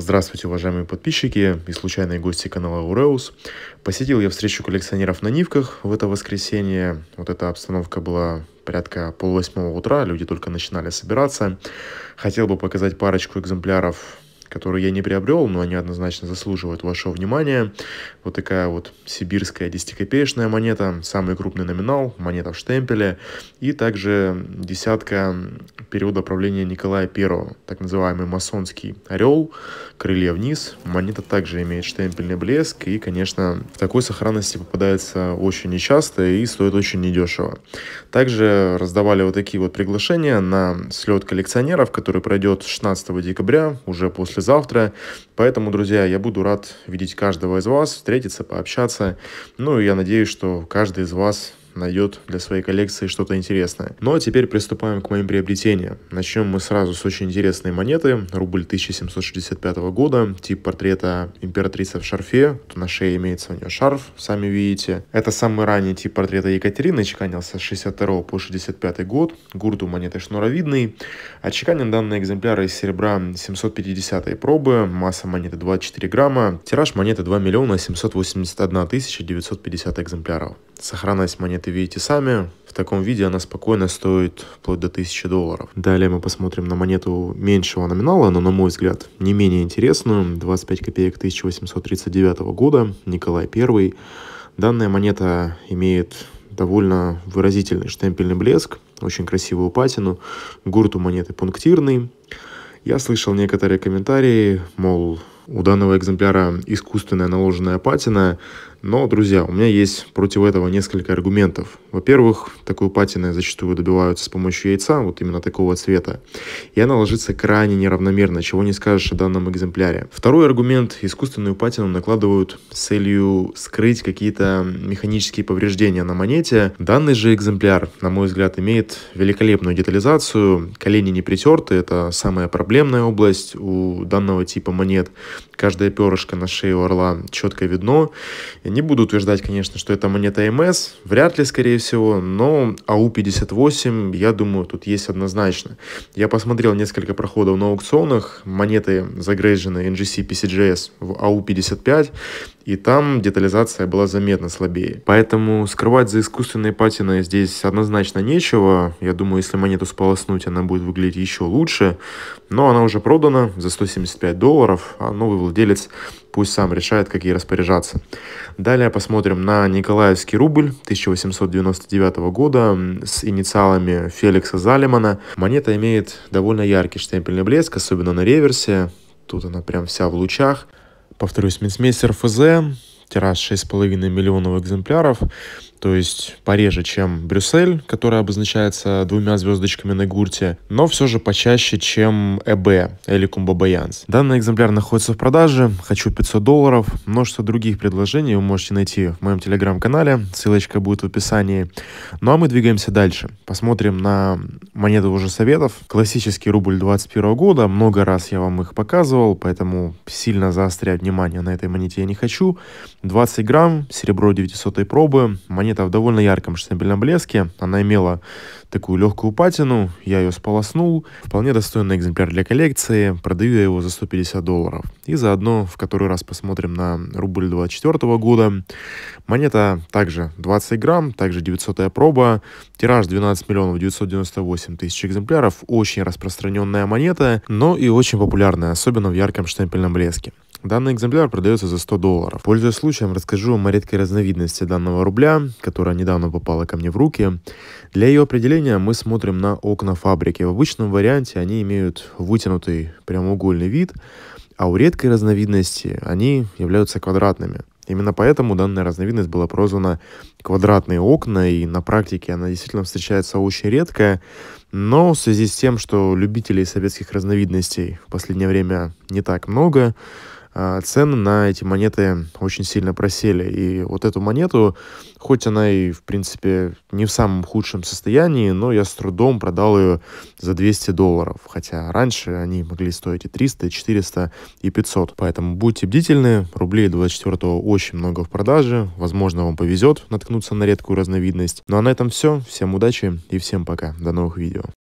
Здравствуйте, уважаемые подписчики и случайные гости канала Уреус. Посетил я встречу коллекционеров на Нивках в это воскресенье. Вот эта обстановка была порядка полвосьмого утра, люди только начинали собираться. Хотел бы показать парочку экземпляров, которые я не приобрел, но они однозначно заслуживают вашего внимания. Вот такая вот сибирская 10-копеечная монета, самый крупный номинал, монета в штемпеле. И также десятка периода правления Николая I, так называемый масонский орел, крылья вниз. Монета также имеет штемпельный блеск и, конечно, в такой сохранности попадается очень нечасто и стоит очень недешево. Также раздавали вот такие вот приглашения на слет коллекционеров, который пройдет 16 декабря, уже послезавтра. Поэтому, друзья, я буду рад видеть каждого из вас, встретиться, пообщаться. Ну и я надеюсь, что каждый из вас найдет для своей коллекции что-то интересное. Ну а теперь приступаем к моим приобретениям. Начнем мы сразу с очень интересной монеты, рубль 1765 года, тип портрета императрицы в шарфе, на шее имеется у нее шарф, сами видите. Это самый ранний тип портрета Екатерины, чеканился с 62 по 65 год, гурт у монеты шнуровидный. Отчеканен данный экземпляр из серебра 750 пробы, масса монеты 24 грамма, тираж монеты 2 миллиона 781 тысяча 950 экземпляров. Сохранность монеты это видите сами. В таком виде она спокойно стоит вплоть до 1000 долларов. Далее мы посмотрим на монету меньшего номинала, но, на мой взгляд, не менее интересную. 25 копеек 1839 года, Николай I. Данная монета имеет довольно выразительный штемпельный блеск, очень красивую патину, гурт у монеты пунктирный. Я слышал некоторые комментарии, мол, у данного экземпляра искусственная наложенная патина, но, друзья, у меня есть против этого несколько аргументов. Во-первых, такую патину зачастую добиваются с помощью яйца, вот именно такого цвета. И она ложится крайне неравномерно, чего не скажешь о данном экземпляре. Второй аргумент. Искусственную патину накладывают с целью скрыть какие-то механические повреждения на монете. Данный же экземпляр, на мой взгляд, имеет великолепную детализацию. Колени не притерты, это самая проблемная область у данного типа монет. Каждая перышко на шее у орла четко видно не буду утверждать, конечно, что это монета МС, вряд ли, скорее всего, но АУ-58, я думаю, тут есть однозначно. Я посмотрел несколько проходов на аукционах, монеты загрейжены NGC PCGS в АУ-55, и там детализация была заметно слабее. Поэтому скрывать за искусственной патиной здесь однозначно нечего. Я думаю, если монету сполоснуть, она будет выглядеть еще лучше. Но она уже продана за 175 долларов, а новый владелец Пусть сам решает, как ей распоряжаться. Далее посмотрим на Николаевский рубль 1899 года с инициалами Феликса Залимана. Монета имеет довольно яркий штемпельный блеск, особенно на реверсе. Тут она прям вся в лучах. Повторюсь, Минсмейстер ФЗ тираж 6,5 миллионов экземпляров, то есть пореже, чем Брюссель, которая обозначается двумя звездочками на гурте, но все же почаще, чем ЭБ или Кумбабаянс. Данный экземпляр находится в продаже, хочу 500 долларов, множество других предложений вы можете найти в моем телеграм-канале, ссылочка будет в описании. Ну а мы двигаемся дальше, посмотрим на монеты уже советов. Классический рубль 21 года, много раз я вам их показывал, поэтому сильно заострять внимание на этой монете я не хочу, 20 грамм, серебро 900 пробы, монета в довольно ярком штемпельном блеске, она имела такую легкую патину, я ее сполоснул, вполне достойный экземпляр для коллекции, продаю я его за 150 долларов. И заодно в который раз посмотрим на рубль 24 года. Монета также 20 грамм, также 900 проба, тираж 12 миллионов 998 тысяч экземпляров, очень распространенная монета, но и очень популярная, особенно в ярком штемпельном блеске. Данный экземпляр продается за 100 долларов. Пользуясь случаем, расскажу вам о редкой разновидности данного рубля, которая недавно попала ко мне в руки. Для ее определения мы смотрим на окна фабрики. В обычном варианте они имеют вытянутый прямоугольный вид, а у редкой разновидности они являются квадратными. Именно поэтому данная разновидность была прозвана квадратные окна, и на практике она действительно встречается очень редко, но в связи с тем, что любителей советских разновидностей в последнее время не так много, а, цены на эти монеты очень сильно просели. И вот эту монету, хоть она и, в принципе, не в самом худшем состоянии, но я с трудом продал ее за 200 долларов. Хотя раньше они могли стоить и 300, и 400, и 500. Поэтому будьте бдительны, рублей 24 очень много в продаже. Возможно, вам повезет наткнуться на редкую разновидность. Ну а на этом все. Всем удачи и всем пока. До новых видео.